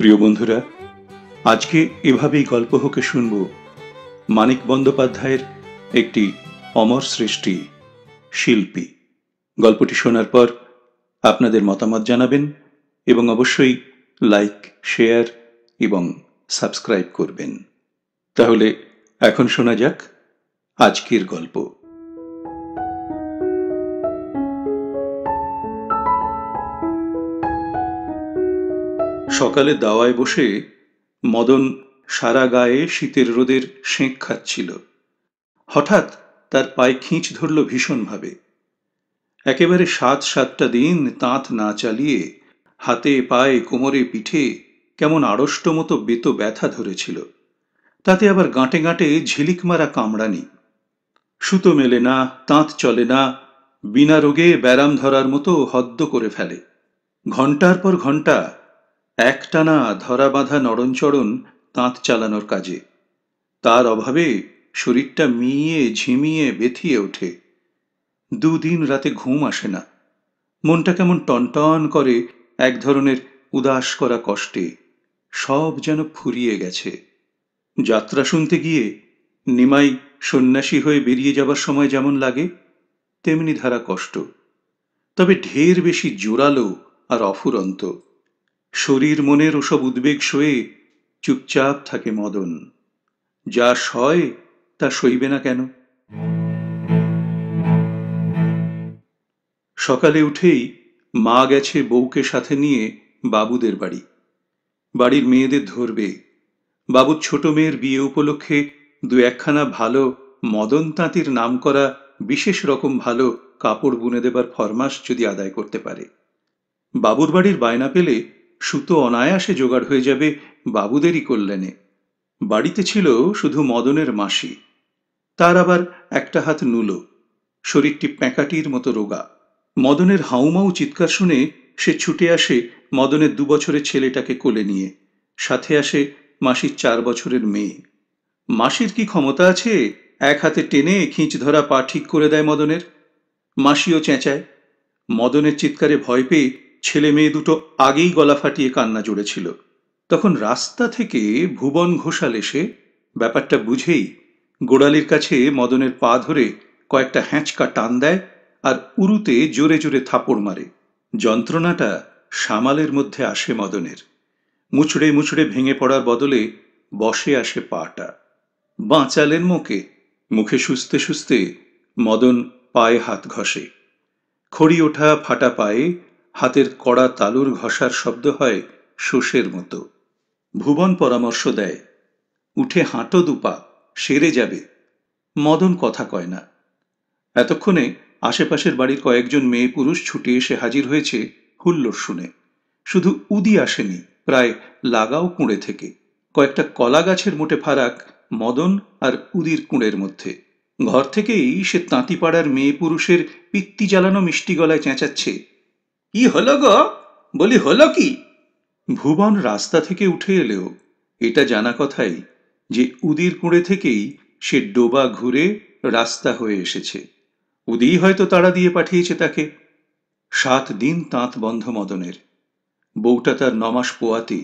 প্রিয় বন্ধুরা আজকে এভাবেই গল্প হোকে শুনব মানিক বন্দ্যোপাধ্যায়ের একটি অমর সৃষ্টি শিল্পী গল্পটি শোনার পর আপনাদের মতামত জানাবেন এবং অবশ্যই লাইক শেয়ার এবং সাবস্ক্রাইব করবেন তাহলে এখন শোনা যাক আজকের গল্প সকালে দাওয়ায় বসে মদন সারা গায়ে শীতের রোদের সেঁক খাচ্ছিল হঠাৎ তার পায়ে খিঁচ ধরল ভীষণভাবে একেবারে সাত সাতটা দিন তাঁত না চালিয়ে হাতে পায়ে কোমরে পিঠে কেমন আড়ষ্ট মতো বেত ব্যথা ধরেছিল তাতে আবার গাঁটে গাঁটে ঝিলিক মারা কামড়ানি সুতো মেলে না তাঁত চলে না বিনা রোগে ব্যারাম ধরার মতো হদ্দ করে ফেলে ঘন্টার পর ঘন্টা একটানা বাঁধা নড়নচড়ন তাঁত চালানোর কাজে তার অভাবে শরীরটা মিয়ে ঝিমিয়ে বেথিয়ে ওঠে দুদিন রাতে ঘুম আসে না মনটা কেমন টনটন করে এক ধরনের উদাস করা কষ্টে সব যেন ফুরিয়ে গেছে যাত্রা শুনতে গিয়ে নিমাই সন্ন্যাসী হয়ে বেরিয়ে যাবার সময় যেমন লাগে তেমনি ধারা কষ্ট তবে ঢের বেশি জোরালো আর অফুরন্ত শরীর মনের ওসব উদ্বেগ সয়ে চুপচাপ থাকে মদন যা সয় তা সইবে না কেন সকালে উঠেই মা গেছে বউকে সাথে নিয়ে বাবুদের বাড়ি বাড়ির মেয়েদের ধরবে বাবুর ছোট মেয়ের বিয়ে উপলক্ষে দু একখানা ভালো মদন তাঁতির নাম করা বিশেষ রকম ভালো কাপড় বুনে দেবার ফরমাস যদি আদায় করতে পারে বাবুর বাড়ির বায়না পেলে সুতো অনায়াসে জোগাড় হয়ে যাবে বাবুদেরই কল্যাণে বাড়িতে ছিল শুধু মদনের মাসি তার আবার একটা হাত নুলো শরীরটি প্যাঁকাটির মতো রোগা মদনের হাউমাউ চিৎকার শুনে সে ছুটে আসে মদনের দুবছরের ছেলেটাকে কোলে নিয়ে সাথে আসে মাসির চার বছরের মেয়ে মাসির কি ক্ষমতা আছে এক হাতে টেনে খিঁচ ধরা পা ঠিক করে দেয় মদনের মাসিও চেঁচায় মদনের চিৎকারে ভয় পেয়ে ছেলে মেয়ে দুটো আগেই গলা ফাটিয়ে কান্না জুড়েছিল তখন রাস্তা থেকে ভুবন ঘোষাল এসে ব্যাপারটা বুঝেই গোড়ালির কাছে মদনের পা ধরে কয়েকটা হ্যাঁচকা টান দেয় আর উরুতে জোরে জোরে থাপড় মারে যন্ত্রণাটা সামালের মধ্যে আসে মদনের মুচড়ে মুচড়ে ভেঙে পড়ার বদলে বসে আসে পাটা বাঁচালেন মুখে মুখে সুস্তে সুস্তে মদন পায়ে হাত ঘষে খড়ি ওঠা ফাটা পায়ে হাতের কড়া তালুর ঘষার শব্দ হয় শোষের মতো ভুবন পরামর্শ দেয় উঠে হাঁটো দুপা সেরে যাবে মদন কথা কয় না এতক্ষণে আশেপাশের বাড়ির কয়েকজন মেয়ে পুরুষ ছুটে এসে হাজির হয়েছে হুল্লোর শুনে শুধু উদি আসেনি প্রায় লাগাও কুঁড়ে থেকে কয়েকটা কলা গাছের মোটে ফারাক মদন আর উদির কুঁড়ের মধ্যে ঘর থেকেই সে তাঁতিপাড়ার মেয়ে পুরুষের পিত্তি জ্বালানো মিষ্টি গলায় চেঁচাচ্ছে ই হলো গো বলি হলো কি ভুবন রাস্তা থেকে উঠে এলেও এটা জানা কথাই যে উদির কুঁড়ে থেকেই সে ডোবা ঘুরে রাস্তা হয়ে এসেছে উদিই হয়তো তাড়া দিয়ে পাঠিয়েছে তাকে সাত দিন তাঁত বন্ধ মদনের বউটা তার নমাস পোয়াতে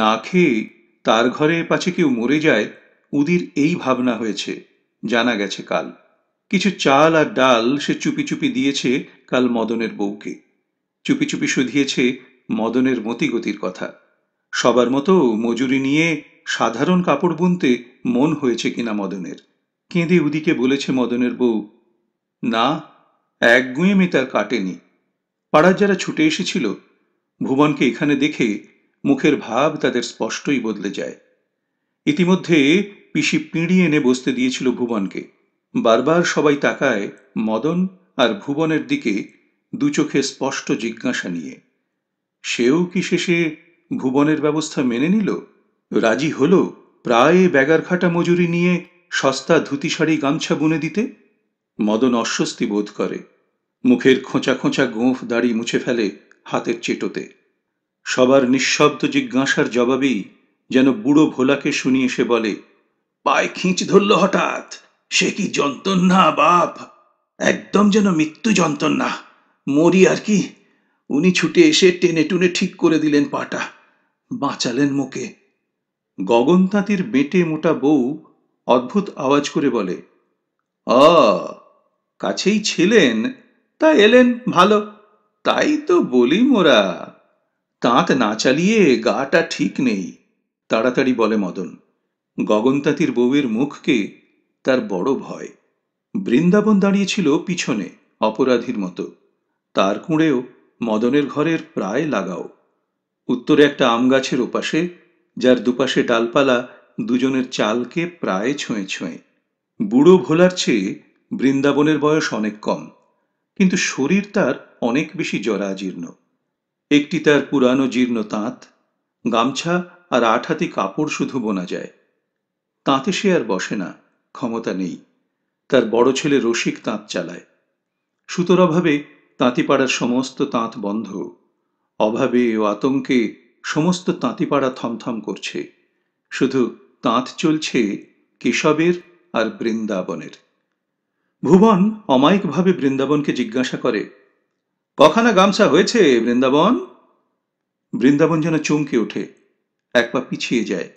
না খেয়ে তার ঘরে পাছে কেউ মরে যায় উদির এই ভাবনা হয়েছে জানা গেছে কাল কিছু চাল আর ডাল সে চুপি চুপি দিয়েছে কাল মদনের বউকে চুপি চুপি শুধিয়েছে মদনের মতিগতির কথা সবার মতো মজুরি নিয়ে সাধারণ কাপড় বুনতে মন হয়েছে কিনা মদনের কেঁদে উদিকে বলেছে মদনের বউ না এক গুঁয়েমি তার কাটেনি পাড়ার যারা ছুটে এসেছিল ভুবনকে এখানে দেখে মুখের ভাব তাদের স্পষ্টই বদলে যায় ইতিমধ্যে পিসি পিঁড়ি এনে বসতে দিয়েছিল ভুবনকে বারবার সবাই তাকায় মদন আর ভুবনের দিকে দুচোখে স্পষ্ট জিজ্ঞাসা নিয়ে সেও কি শেষে ভুবনের ব্যবস্থা মেনে নিল রাজি হল প্রায় ব্যাগারখাটা মজুরি নিয়ে সস্তা ধুতি শাড়ি গামছা বুনে দিতে মদন অস্বস্তি বোধ করে মুখের খোঁচা খোঁচা গোঁফ দাড়ি মুছে ফেলে হাতের চেটোতে সবার নিঃশব্দ জিজ্ঞাসার জবাবেই যেন বুড়ো ভোলাকে শুনিয়ে সে বলে পায়ে খিঁচ ধরল হঠাৎ সে কি যন্ত্রণা বাপ একদম যেন মৃত্যু যন্ত্রণা মরি আর কি উনি ছুটে এসে টেনে টুনে ঠিক করে দিলেন পাটা বাঁচালেন মুখে গগন তাঁতির বেটে মোটা বউ অদ্ভুত আওয়াজ করে বলে অ কাছেই ছিলেন তা এলেন ভালো তাই তো বলি মোরা তাঁত না চালিয়ে গাটা ঠিক নেই তাড়াতাড়ি বলে মদন গগনতাঁতির বউয়ের মুখকে তার বড় ভয় বৃন্দাবন দাঁড়িয়েছিল পিছনে অপরাধীর মতো তার কুঁড়েও মদনের ঘরের প্রায় লাগাও উত্তরে একটা আম গাছের ওপাশে যার দুপাশে ডালপালা দুজনের চালকে প্রায় ছুঁয়ে ছুঁয়ে বুড়ো ভোলার চেয়ে বৃন্দাবনের বয়স অনেক কম কিন্তু শরীর তার অনেক বেশি জরাজীর্ণ একটি তার পুরানো জীর্ণ তাঁত গামছা আর হাতি কাপড় শুধু বোনা যায় তাঁতে সে আর বসে না ক্ষমতা নেই তার বড় ছেলে রসিক তাঁত চালায় সুতোর অভাবে তাঁতিপাড়ার সমস্ত তাঁত বন্ধ অভাবে ও আতঙ্কে সমস্ত তাঁতিপাড়া থমথম করছে শুধু তাঁত চলছে কেশবের আর বৃন্দাবনের ভুবন অমায়িকভাবে বৃন্দাবনকে জিজ্ঞাসা করে কখানা গামছা হয়েছে বৃন্দাবন বৃন্দাবন যেন চমকে ওঠে এক পা পিছিয়ে যায়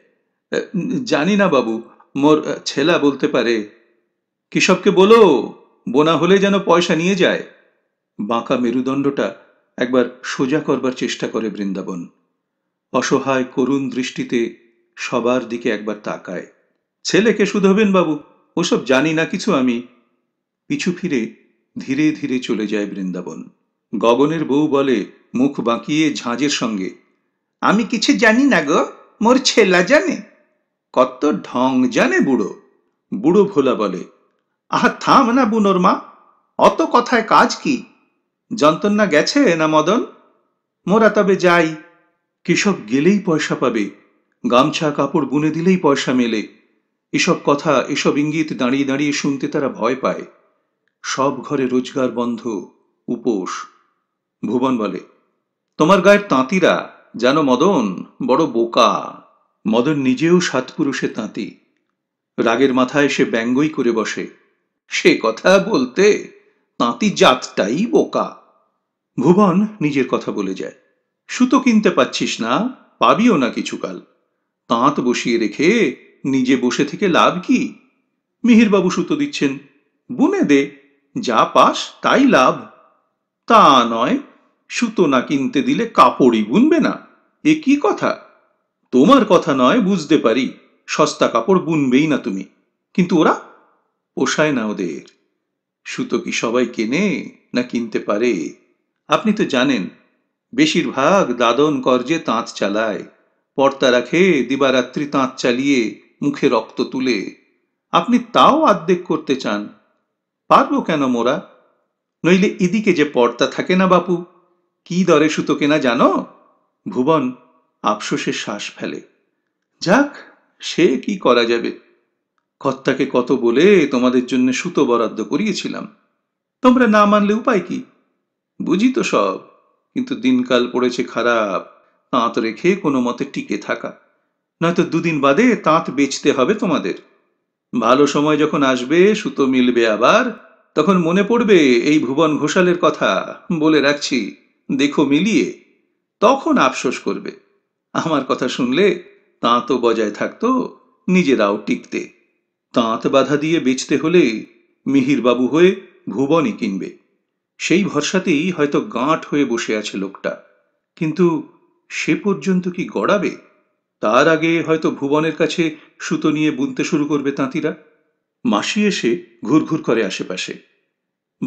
জানি না বাবু মোর ছেলা বলতে পারে কেশবকে বলো বোনা হলে যেন পয়সা নিয়ে যায় বাঁকা মেরুদণ্ডটা একবার সোজা করবার চেষ্টা করে বৃন্দাবন অসহায় করুণ দৃষ্টিতে সবার দিকে একবার তাকায় ছেলেকে শুধোবেন বাবু ওসব জানি না কিছু আমি পিছু ফিরে ধীরে ধীরে চলে যায় বৃন্দাবন গগনের বউ বলে মুখ বাঁকিয়ে ঝাঁঝের সঙ্গে আমি কিছু জানি না গো মোর ছেলা জানে কত ঢং জানে বুড়ো বুড়ো ভোলা বলে আহা থাম না বুনোর মা অত কথায় কাজ কি যন্তন্না গেছে না মদন মোরা তবে যাই কৃষক গেলেই পয়সা পাবে গামছা কাপড় বুনে দিলেই পয়সা মেলে এসব কথা এসব ইঙ্গিত দাঁড়িয়ে দাঁড়িয়ে শুনতে তারা ভয় পায় সব ঘরে রোজগার বন্ধ উপোস ভুবন বলে তোমার গায়ের তাঁতিরা যেন মদন বড় বোকা মদন নিজেও সাত পুরুষে তাঁতি রাগের মাথায় সে ব্যঙ্গই করে বসে সে কথা বলতে তাঁতি জাতটাই বোকা ভুবন নিজের কথা বলে যায় সুতো কিনতে পাচ্ছিস না পাবিও না কিছুকাল তাঁত বসিয়ে রেখে নিজে বসে থেকে লাভ কি মিহিরবাবু সুতো দিচ্ছেন বুনে দে যা পাস তাই লাভ তা নয় সুতো না কিনতে দিলে কাপড়ই বুনবে না এ কি কথা তোমার কথা নয় বুঝতে পারি সস্তা কাপড় বুনবেই না তুমি কিন্তু ওরা পোষায় না ওদের সুতো কি সবাই কেনে না কিনতে পারে আপনি তো জানেন বেশিরভাগ দাদন কর্জে তাঁত চালায় পর্দা রাখে দিবারাত্রি তাঁত চালিয়ে মুখে রক্ত তুলে আপনি তাও আর্ধেক করতে চান পারবো কেন মোরা নইলে এদিকে যে পর্দা থাকে না বাপু কি দরে সুতো কেনা জানো ভুবন আফসোসে শ্বাস ফেলে যাক সে কি করা যাবে কর্তাকে কত বলে তোমাদের জন্য সুতো বরাদ্দ করিয়েছিলাম তোমরা না মানলে উপায় কি বুঝি তো সব কিন্তু দিনকাল পড়েছে খারাপ তাঁত রেখে কোনো মতে টিকে থাকা নয়তো দুদিন বাদে তাঁত বেচতে হবে তোমাদের ভালো সময় যখন আসবে সুতো মিলবে আবার তখন মনে পড়বে এই ভুবন ঘোষালের কথা বলে রাখছি দেখো মিলিয়ে তখন আফসোস করবে আমার কথা শুনলে তাঁতও বজায় থাকতো নিজেরাও টিকতে তাঁত বাধা দিয়ে বেচতে হলে মিহিরবাবু হয়ে ভুবনই কিনবে সেই ভরসাতেই হয়তো গাঁট হয়ে বসে আছে লোকটা কিন্তু সে পর্যন্ত কি গড়াবে তার আগে হয়তো ভুবনের কাছে সুতো নিয়ে বুনতে শুরু করবে তাঁতিরা মাসি এসে ঘুরঘুর করে আশেপাশে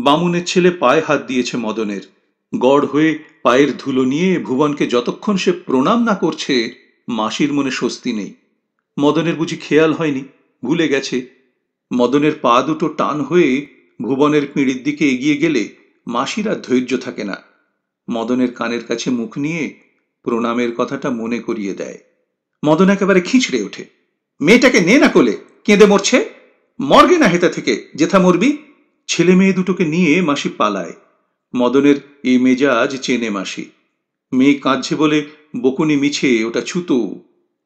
বামুনের ছেলে পায়ে হাত দিয়েছে মদনের গড় হয়ে পায়ের ধুলো নিয়ে ভুবনকে যতক্ষণ সে প্রণাম না করছে মাসির মনে স্বস্তি নেই মদনের বুঝি খেয়াল হয়নি ভুলে গেছে মদনের পা দুটো টান হয়ে ভুবনের পিঁড়ির দিকে এগিয়ে গেলে মাসির আর ধৈর্য থাকে না মদনের কানের কাছে মুখ নিয়ে প্রণামের কথাটা মনে করিয়ে দেয় মদন একেবারে খিঁচড়ে ওঠে মেয়েটাকে নে না কোলে কেঁদে মরছে মর্গে না হেতা থেকে যেথা মরবি ছেলে মেয়ে দুটোকে নিয়ে মাসি পালায় মদনের এই মেজাজ চেনে মাসি মেয়ে কাঁদছে বলে বকুনি মিছে ওটা ছুতো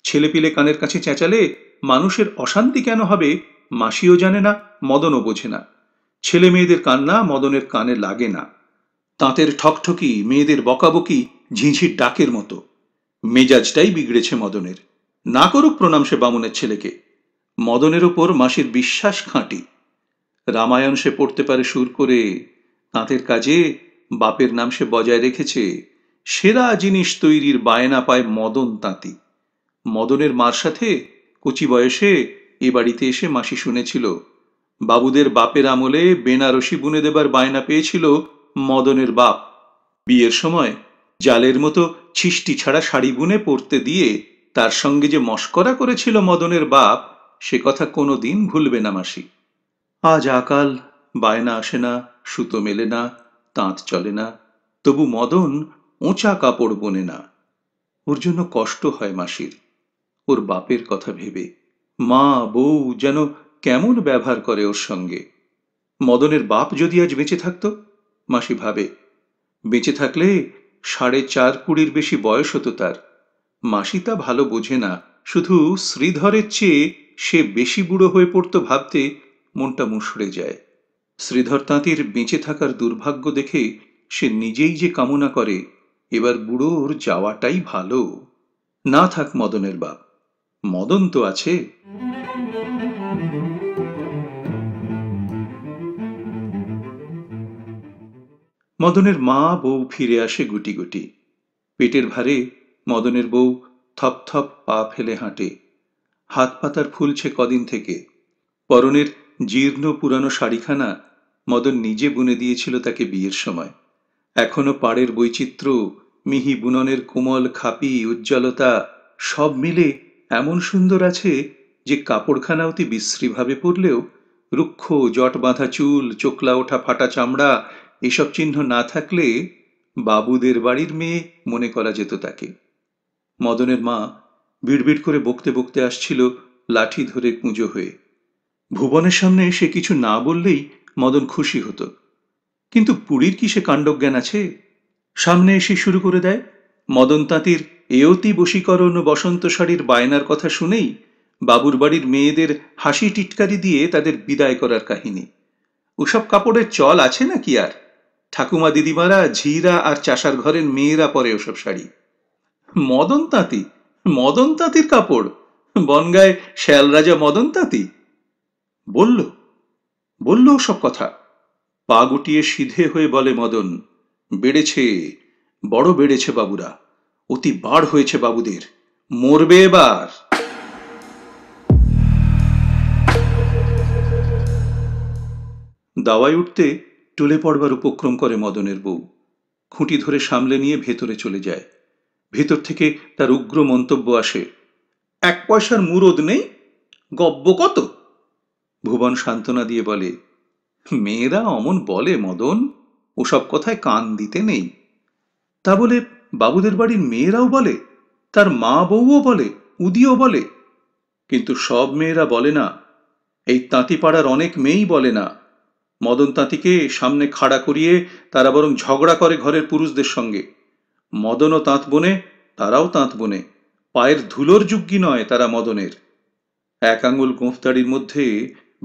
ছেলেপিলে কানের কাছে চেঁচালে মানুষের অশান্তি কেন হবে মাসিও জানে না মদনও বোঝে না ছেলে মেয়েদের কান্না মদনের কানে লাগে না তাঁতের ঠকঠকি মেয়েদের বকাবকি ঝিঁঝির ডাকের মতো মেজাজটাই বিগড়েছে মদনের না করুক প্রণাম সে বামুনের ছেলেকে মদনের ওপর মাসির বিশ্বাস খাঁটি রামায়ণ সে পড়তে পারে সুর করে তাঁতের কাজে বাপের নাম সে বজায় রেখেছে সেরা জিনিস তৈরির বায়না পায় মদন তাঁতি মদনের মার সাথে কচি বয়সে এ বাড়িতে এসে মাসি শুনেছিল বাবুদের বাপের আমলে বেনারসি বুনে দেবার বায়না পেয়েছিল মদনের বাপ বিয়ের সময় জালের মতো ছিষ্টি ছাড়া শাড়ি বুনে পরতে দিয়ে তার সঙ্গে যে মস্করা করেছিল মদনের বাপ সে কথা কোনো দিন ভুলবে না মাসি আজ আকাল বায়না আসে না সুতো মেলে না তাঁত চলে না তবু মদন ওঁচা কাপড় বোনে না ওর জন্য কষ্ট হয় মাসির ওর বাপের কথা ভেবে মা বউ যেন কেমন ব্যবহার করে ওর সঙ্গে মদনের বাপ যদি আজ বেঁচে থাকত মাসি ভাবে বেঁচে থাকলে সাড়ে চার কুড়ির বেশি বয়স হতো তার মাসি তা ভালো বোঝে না শুধু শ্রীধরের চেয়ে সে বেশি বুড়ো হয়ে পড়ত ভাবতে মনটা মুষড়ে যায় শ্রীধর তাঁতির বেঁচে থাকার দুর্ভাগ্য দেখে সে নিজেই যে কামনা করে এবার বুড়োর যাওয়াটাই ভালো না থাক মদনের বাপ মদন তো আছে মদনের মা বউ ফিরে আসে গুটি গুটি পেটের ভারে মদনের বউ থপথপ পা ফেলে হাঁটে হাত পাতার ফুলছে কদিন থেকে পরনের জীর্ণ পুরানো শাড়িখানা মদন নিজে বুনে দিয়েছিল তাকে বিয়ের সময় এখনো পাড়ের বৈচিত্র্য মিহি বুননের কোমল খাপি উজ্জ্বলতা সব মিলে এমন সুন্দর আছে যে কাপড়খানা অতি বিশ্রীভাবে পরলেও রুক্ষ জট বাঁধা চুল চোকলা ওঠা ফাটা চামড়া এসব চিহ্ন না থাকলে বাবুদের বাড়ির মেয়ে মনে করা যেত তাকে মদনের মা বিড়বিড় করে বকতে বকতে আসছিল লাঠি ধরে কুঁজো হয়ে ভুবনের সামনে সে কিছু না বললেই মদন খুশি হতো কিন্তু পুরীর কি সে কাণ্ডজ্ঞান আছে সামনে এসে শুরু করে দেয় মদন তাঁতির এয়তি বশীকরণ বসন্ত শাড়ির বায়নার কথা শুনেই বাবুর বাড়ির মেয়েদের হাসি টিটকারি দিয়ে তাদের বিদায় করার কাহিনী ওসব কাপড়ের চল আছে নাকি আর ঠাকুমা দিদিমারা ঝিরা আর চাষার ঘরের মেয়েরা পরে ওসব শাড়ি মদন তাঁতি মদন তাঁতির কাপড় বনগায় শ্যাল রাজা মদন তাঁতি বলল বলল সব কথা পা গুটিয়ে সিধে হয়ে বলে মদন বেড়েছে বড় বেড়েছে বাবুরা অতি বাড় হয়েছে বাবুদের মরবে এবার দাওয়ায় উঠতে টলে পড়বার উপক্রম করে মদনের বউ খুঁটি ধরে সামলে নিয়ে ভেতরে চলে যায় ভেতর থেকে তার উগ্র মন্তব্য আসে এক পয়সার মুরদ নেই গব্য কত ভুবন সান্ত্বনা দিয়ে বলে মেয়েরা অমন বলে মদন ওসব কথায় কান দিতে নেই তা বলে বাবুদের বাড়ির মেয়েরাও বলে তার মা বউও বলে উদিও বলে কিন্তু সব মেয়েরা বলে না এই তাঁতিপাড়ার অনেক মেয়েই বলে না মদন তাঁতিকে সামনে খাড়া করিয়ে তারা বরং ঝগড়া করে ঘরের পুরুষদের সঙ্গে মদনও তাঁত বনে তারাও তাঁত বনে পায়ের ধুলোর যুগ্গি নয় তারা মদনের এক আঙুল গোঁফদাড়ির মধ্যে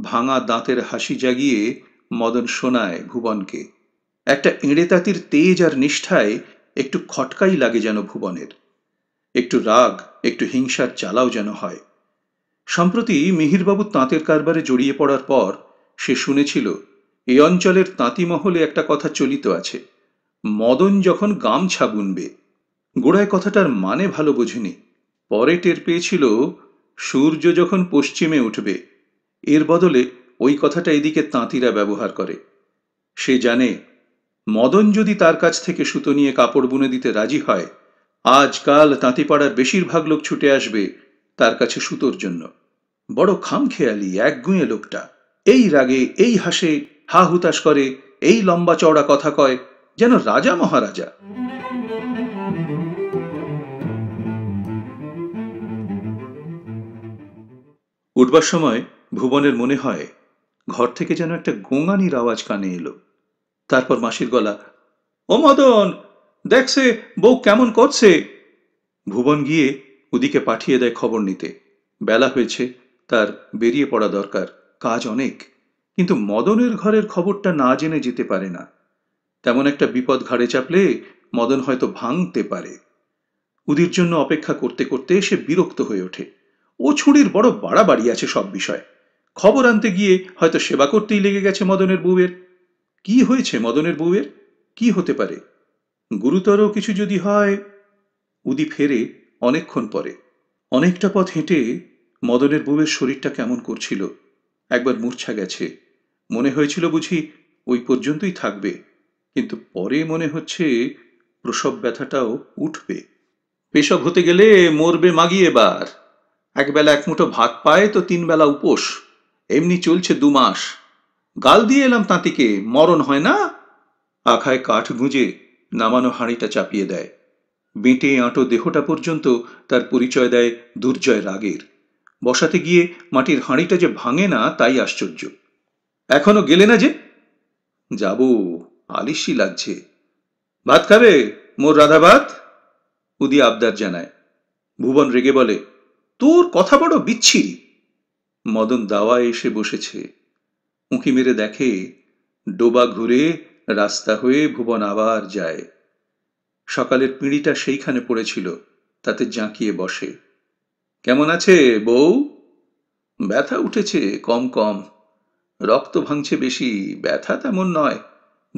ভাঙা দাঁতের হাসি জাগিয়ে মদন শোনায় ভুবনকে একটা এঁড়ে তাঁতির তেজ আর নিষ্ঠায় একটু খটকাই লাগে যেন ভুবনের একটু রাগ একটু হিংসার চালাও যেন হয় সম্প্রতি মিহিরবাবু তাঁতের কারবারে জড়িয়ে পড়ার পর সে শুনেছিল এ অঞ্চলের তাঁতিমহলে একটা কথা চলিত আছে মদন যখন গামছা বুনবে গোড়ায় কথাটার মানে ভালো বোঝেনি পরে টের পেয়েছিল সূর্য যখন পশ্চিমে উঠবে এর বদলে ওই কথাটা এদিকে তাঁতিরা ব্যবহার করে সে জানে মদন যদি তার কাছ থেকে সুতো নিয়ে কাপড় বুনে দিতে রাজি হয় আজকাল তাঁতিপাড়ার বেশিরভাগ লোক ছুটে আসবে তার কাছে সুতোর জন্য বড় খামখেয়ালি একগুঁয়ে লোকটা এই রাগে এই হাসে হা হুতাশ করে এই লম্বা চওড়া কথা কয় যেন রাজা মহারাজা উঠবার সময় ভুবনের মনে হয় ঘর থেকে যেন একটা গোঙানির আওয়াজ কানে এলো তারপর মাসির গলা ও মদন দেখছে বউ কেমন করছে ভুবন গিয়ে ওদিকে পাঠিয়ে দেয় খবর নিতে বেলা হয়েছে তার বেরিয়ে পড়া দরকার কাজ অনেক কিন্তু মদনের ঘরের খবরটা না জেনে যেতে পারে না তেমন একটা বিপদ ঘাড়ে চাপলে মদন হয়তো ভাঙতে পারে উদির জন্য অপেক্ষা করতে করতে সে বিরক্ত হয়ে ওঠে ও ছুরির বড় বাড়াবাড়ি আছে সব বিষয় খবর আনতে গিয়ে হয়তো সেবা করতেই লেগে গেছে মদনের বউয়ের কি হয়েছে মদনের বউয়ের কি হতে পারে গুরুতর কিছু যদি হয় উদি ফেরে অনেকক্ষণ পরে অনেকটা পথ হেঁটে মদনের বউয়ের শরীরটা কেমন করছিল একবার মূর্ছা গেছে মনে হয়েছিল বুঝি ওই পর্যন্তই থাকবে কিন্তু পরে মনে হচ্ছে প্রসব ব্যথাটাও উঠবে পেশব হতে গেলে মরবে মাগি এবার একবেলা এক মুঠো ভাত পায় তো তিন বেলা উপোস এমনি চলছে দু মাস গাল দিয়ে এলাম তাঁতিকে মরণ হয় না আখায় কাঠ গুঁজে নামানো হাঁড়িটা চাপিয়ে দেয় বেঁটে আঁটো দেহটা পর্যন্ত তার পরিচয় দেয় দুর্জয় রাগের বসাতে গিয়ে মাটির হাঁড়িটা যে ভাঙে না তাই আশ্চর্য এখনো গেলে না যে যাব আলিশি লাগছে ভাত খাবে মোর রাধা ভাত উদি আবদার জানায় ভুবন রেগে বলে তোর কথা বড় বিচ্ছিরি মদন দাওয়ায় এসে বসেছে উঁকি মেরে দেখে ডোবা ঘুরে রাস্তা হয়ে ভুবন আবার যায় সকালের পিঁড়িটা সেইখানে পড়েছিল তাতে জাঁকিয়ে বসে কেমন আছে বউ ব্যথা উঠেছে কম কম রক্ত ভাঙছে বেশি ব্যথা তেমন নয়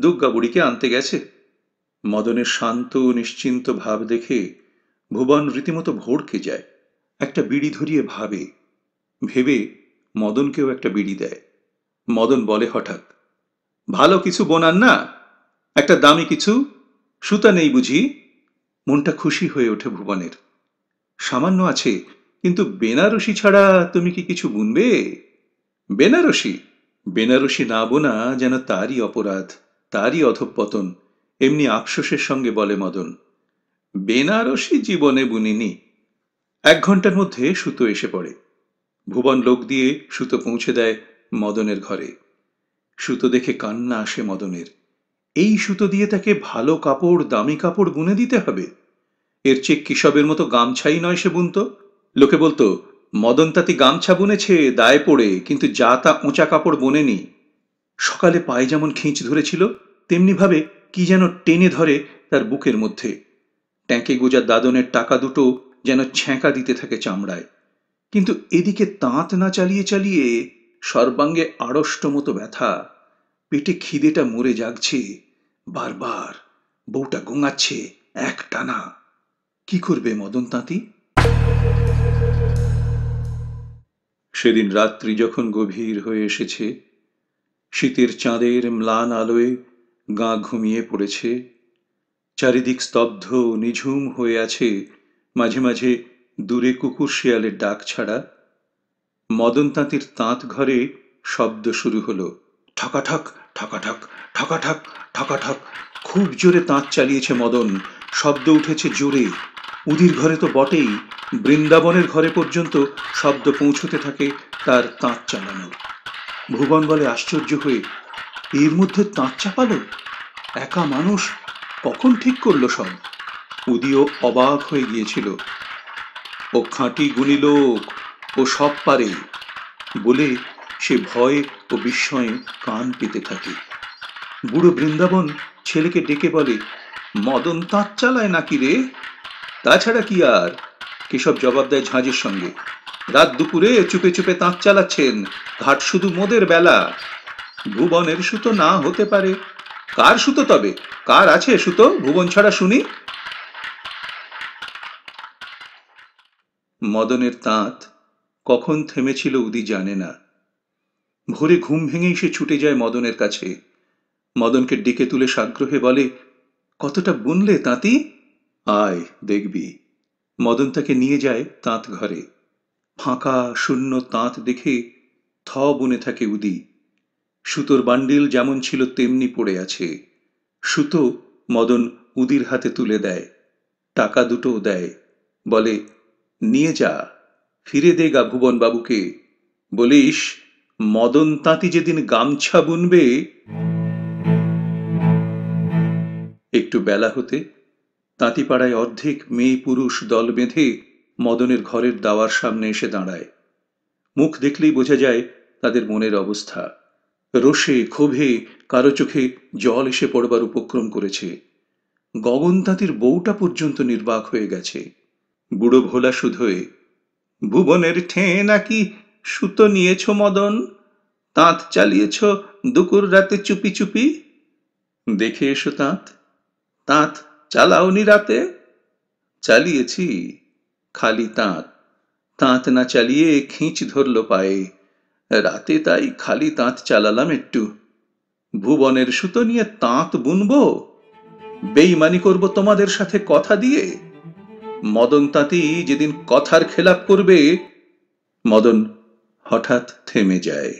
দুর্গা বুড়িকে আনতে গেছে মদনের শান্ত নিশ্চিন্ত ভাব দেখে ভুবন রীতিমতো ভড়কে যায় একটা বিড়ি ধরিয়ে ভাবে ভেবে মদনকেও একটা বিড়ি দেয় মদন বলে হঠাৎ ভালো কিছু বোনান না একটা দামি কিছু সুতা নেই বুঝি মনটা খুশি হয়ে ওঠে ভুবনের সামান্য আছে কিন্তু বেনারসি ছাড়া তুমি কি কিছু বুনবে বেনারসি বেনারসি না বোনা যেন তারই অপরাধ তারই অধপতন এমনি আফসোসের সঙ্গে বলে মদন বেনারসি জীবনে বুনিনি এক ঘন্টার মধ্যে সুতো এসে পড়ে ভুবন লোক দিয়ে সুতো পৌঁছে দেয় মদনের ঘরে সুতো দেখে কান্না আসে মদনের এই সুতো দিয়ে তাকে ভালো কাপড় দামি কাপড় বুনে দিতে হবে এর চেয়ে কিসবের মতো গামছাই নয় সে বুনত লোকে বলতো মদনতাতি গামছা বুনেছে দায়ে পড়ে কিন্তু যা তা উঁচা কাপড় বোনেনি সকালে পায়ে যেমন খিঁচ ধরেছিল তেমনিভাবে কি যেন টেনে ধরে তার বুকের মধ্যে ট্যাঁকে গোজা দাদনের টাকা দুটো যেন ছ্যাঁকা দিতে থাকে চামড়ায় কিন্তু এদিকে তাঁত না চালিয়ে চালিয়ে সর্বাঙ্গে আড়ষ্ট মতো ব্যথা পেটে খিদেটা মরে জাগছে বারবার বউটা গোঙাচ্ছে এক টানা কি করবে মদন তাঁতি সেদিন রাত্রি যখন গভীর হয়ে এসেছে শীতের চাঁদের ম্লান আলোয় গা ঘুমিয়ে পড়েছে চারিদিক স্তব্ধ নিঝুম হয়ে আছে মাঝে মাঝে দূরে কুকুর শেয়ালের ডাক ছাড়া মদন তাঁতির তাঁত ঘরে শব্দ শুরু হলো ঠকাঠক ঠকাঠক ঠকাঠক ঠকাঠক খুব জোরে তাঁত চালিয়েছে মদন শব্দ উঠেছে জোরে উদির ঘরে তো বটেই বৃন্দাবনের ঘরে পর্যন্ত শব্দ পৌঁছতে থাকে তার তাঁত চালানোর ভুবন বলে আশ্চর্য হয়ে এর মধ্যে তাঁত চাপালো একা মানুষ কখন ঠিক করলো সব উদিও অবাক হয়ে গিয়েছিল ও খাঁটি গুণী লোক ও সব পারে বলে সে ভয়ে ও বিস্ময়ে কান পেতে থাকে বুড়ো বৃন্দাবন ছেলেকে ডেকে বলে মদন তাঁত চালায় নাকি রে তাছাড়া কি আর কেশব জবাব দেয় ঝাঁঝের সঙ্গে রাত দুপুরে চুপে চুপে তাঁত চালাচ্ছেন ঘাট শুধু মোদের বেলা ভুবনের সুতো না হতে পারে কার সুতো তবে কার আছে সুতো ভুবন ছাড়া শুনি মদনের তাঁত কখন থেমেছিল উদি জানে না ভোরে ঘুম ভেঙেই সে ছুটে যায় মদনের কাছে মদনকে ডেকে তুলে সাগ্রহে বলে কতটা বুনলে তাঁতি আয় দেখবি মদন তাকে নিয়ে যায় তাঁত ঘরে ফাঁকা শূন্য তাঁত দেখে থ বনে থাকে উদি সুতোর বান্ডিল যেমন ছিল তেমনি পড়ে আছে সুতো মদন উদির হাতে তুলে দেয় টাকা দুটোও দেয় বলে নিয়ে যা ফিরে দে গা বাবুকে বলিস মদন তাঁতি যেদিন গামছা বুনবে একটু বেলা হতে তাঁতিপাড়ায় অর্ধেক মেয়ে পুরুষ দল বেঁধে মদনের ঘরের দাওয়ার সামনে এসে দাঁড়ায় মুখ দেখলেই বোঝা যায় তাদের মনের অবস্থা রোষে ক্ষোভে কারো চোখে জল এসে পড়বার উপক্রম করেছে গগন তাঁতির বউটা পর্যন্ত নির্বাক হয়ে গেছে বুড়ো ভোলা শুধোয় ভুবনের ঠে নাকি সুতো নিয়েছ মদন তাঁত চালিয়েছ দুপুর রাতে চুপি চুপি দেখে এসো তাঁত তাঁত চালাওনি রাতে চালিয়েছি খালি তাঁত তাঁত না চালিয়ে খিঁচ ধরল পায়ে রাতে তাই খালি তাঁত চালালাম একটু ভুবনের সুতো নিয়ে তাঁত বুনব বেইমানি করব তোমাদের সাথে কথা দিয়ে মদন তাঁতি যেদিন কথার খেলাপ করবে মদন হঠাৎ থেমে যায়